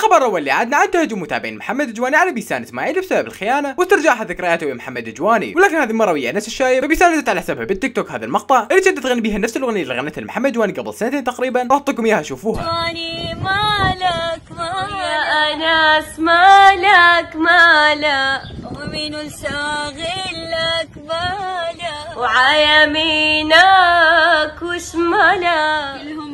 الخبر الاول اللي عاد عاد تهجم متابعين محمد الجواني على بيسان اسماعيل بسبب الخيانه واسترجاعها ذكرياته ويا محمد الجواني ولكن هذه المره ويا نفس الشايب فبيسان نزلت على حسابها بالتيك توك هذا المقطع اللي كانت تغني بها نفس الاغنيه اللي غنتها لمحمد الجواني قبل سنتين تقريبا رحتكم اياها شوفوها جواني مالك يا اناس مالك مالك ومين شاغلك بالك وعيمينك وشمالك كلهم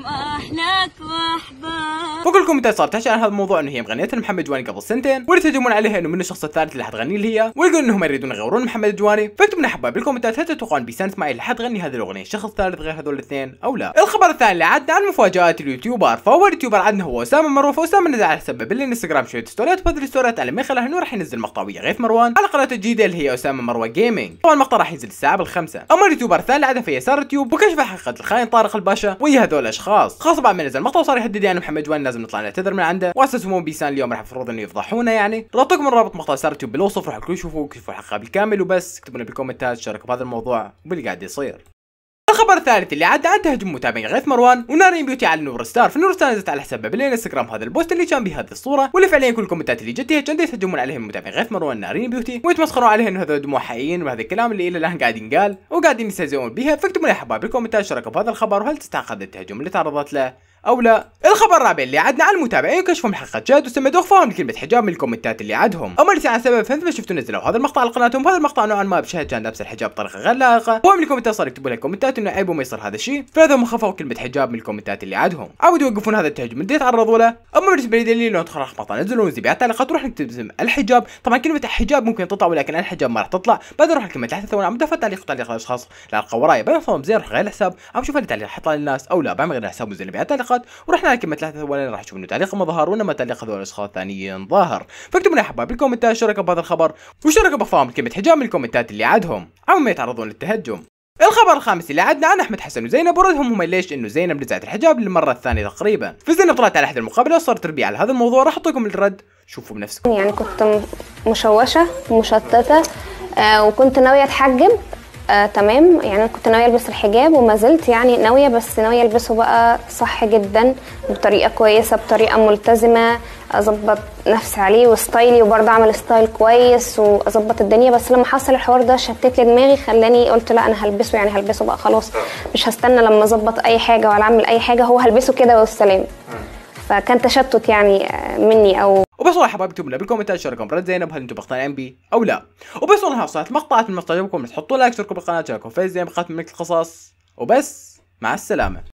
بقول لكم متى صار تشعر هذا الموضوع انه هي مغنيه لمحمد جواني قبل سنتين ويرتجمون عليها انه من الشخص الثالث اللي حتغني اللي هي ويقول انهم يريدون يغيرون محمد جواني فاكتبوا لنا حبايب بالكومنتات هل تتوقعون بيسان اسماعيل اللي حتغني هذه الاغنيه شخص ثالث غير هذول الاثنين او لا الخبر الثاني اللي عدنا عن مفاجات اليوتيوبر فهو اليوتيوبر عدنا هو اسامه مروف واسامه نزل على سبب الانستغرام شويه ستوريات بدل ستوريات على ميخله انه راح ينزل مقطع ويا غيث مروان على قناته الجديده اللي هي اسامه مروه جيمنج طبعا المقطع راح ينزل الساعه بالخمسه اما اليوتيوبر الثاني اللي في يسار اليوتيوب وكشف حقيقه الخاين طارق الباشا ويا هذول الاشخاص خاصه بعد ما اذا مقطع صار يهدد يعني محمد جوان لازم نطلع نعتذر من عنده واساس مو بيسان اليوم راح يفرض انه يفضحونا يعني رابطكم الرابط مقطع سار اليوتيوب بالوصف روحوا كل شوفوا كيف الحلقه بالكامل وبس اكتبوا لنا بالكومنتات شاركوا بهذا الموضوع واللي قاعد يصير الخبر الثالث اللي عاد عاد هجوم متابعين غيث مروان وناري بيوتي على نور ستار فنور ستار نزلت على حسابها بالانستغرام هذا البوست اللي كان بهذه الصوره واللي فعليا كل الكومنتات اللي جت كانوا يتهجمون عليهم متابعين غيث مروان ناري بيوتي ويتمسخرون عليها انه هذول مو حقيقيين وهذا الكلام اللي الى الان قاعد ينقال وقاعدين يستهزئون بها فاكتبوا لي يا حبايب بالكومنتات شاركوا بهذا الخبر وهل تستحق هذا التهجم اللي تعرضت له او لا الخبر الرابع اللي عدنا على المتابعين كشفوا حلقه جاد وسمدوا اخفاهم لكلمه حجاب من الكومنتات اللي عدهم اما اللي عن سبب ما شفتوا نزلوا هذا المقطع على قناتهم هذا المقطع نوعا ما بشهد جان لابس الحجاب بطريقه غير لائقه وهم الكومنتات صاروا يكتبوا لها كومنتات انه عيب وما يصير هذا الشيء فهذا خفوا كلمه حجاب من الكومنتات اللي عدهم عودوا يوقفون هذا التهجم اللي تعرضوا له اما بالنسبه لي دليل لو تخرج مقطع نزلوا نزيد تعليقات نروح نكتب اسم الحجاب طبعا كلمه الحجاب ممكن تطلع ولكن الحجاب ما راح تطلع بعد روح الكلمة تحت ثواني عم دفع تعليق تعليق الاشخاص الحلقه وراي بعدين زين روح غير الحساب عم شوف التعليق حط للناس او لا بعمل غير الحساب ونزل بعد تعليقات التعليقات وراح نحكي ثلاثة ثواني راح تشوف انه تعليقهم ظهر ونما تعليق هذول الاشخاص الثانيين ظاهر فاكتبوا لنا احباب بالكومنتات شو بهذا الخبر وش رايكم كلمه حجاب من الكومنتات اللي عندهم او ما يتعرضون للتهجم الخبر الخامس اللي عدنا عن احمد حسن وزينب وردهم هم ليش انه زينب نزعت الحجاب للمره الثانيه تقريبا فزينب طلعت على احد المقابلات وصارت تربيع على هذا الموضوع راح اعطيكم الرد شوفوا بنفسكم يعني كنت مشوشه مشتته آه وكنت ناويه اتحجب آه تمام يعني انا كنت ناويه البس الحجاب وما زلت يعني ناويه بس ناويه البسه بقى صح جدا بطريقه كويسه بطريقه ملتزمه اظبط نفسي عليه وستايلي وبرضه اعمل ستايل كويس واظبط الدنيا بس لما حصل الحوار ده شتت لي دماغي خلاني قلت لا انا هلبسه يعني هلبسه بقى خلاص مش هستنى لما اظبط اي حاجه ولا اعمل اي حاجه هو هلبسه كده والسلام فكان تشتت يعني مني او حبايبي اكتبوا لنا بالكومنتات رايكم رد زينب هل انتم مقتنعين بي او لا وبس وبصراحه وصلت مقطعات من مقطع بس تحطوا لايك تشتركوا بالقناه تشاركوا في زينب مقاطع ملك القصص وبس مع السلامه